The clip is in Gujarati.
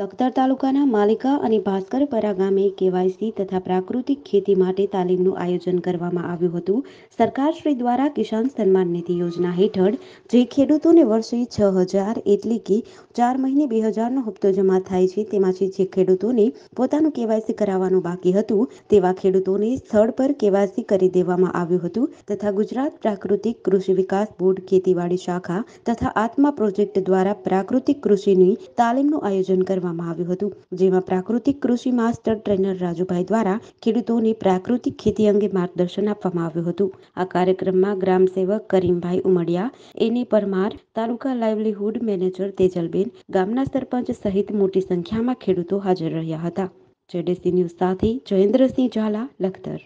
લખતર તાલુકાના માલિકા અને ભાસ્કરપરા ગામે કેવાયસી તથા પ્રાકૃતિક ખેતી માટે તાલીમનું આયોજન કરવામાં આવ્યું હતું સરકારશ્રી દ્વારા કિસાન સન્માન નિધિ યોજના હેઠળ જે ખેડૂતોને વર્ષે છ હજાર એટલે કે ચાર મહિને બે હજારનો હપ્તો જમા થાય છે તેમાંથી જે ખેડૂતોને પોતાનું કેવાયસી કરાવવાનું બાકી હતું તેવા ખેડૂતોને સ્થળ પર કેવાયસી કરી દેવામાં આવ્યું હતું તથા ગુજરાત પ્રાકૃતિક કૃષિ વિકાસ બોર્ડ ખેતીવાડી શાખા તથા આત્મા પ્રોજેક્ટ દ્વારા પ્રાકૃતિક કૃષિની તાલીમનું આયોજન કરવામાં કરવામાં આવ્યું હતું જેમાં પ્રાકૃતિક કૃષિ માસ્ટર ટ્રેનર રાજુભાઈ દ્વારા ખેડૂતોને પ્રાકૃતિક ખેતી અંગે માર્ગદર્શન આપવામાં આવ્યું હતું આ કાર્યક્રમમાં ગ્રામ સેવક કરીમભાઈ ઉમડિયા એની પરમાર તાલુકા લાઇવલીહુડ મેનેજર તેજલબેન ગામના સરપંચ સહિત મોટી સંખ્યામાં ખેડૂતો હાજર રહ્યા હતા જેડીસી ન્યૂઝ સાથે જયેન્દ્રસિંહ ઝાલા લખતર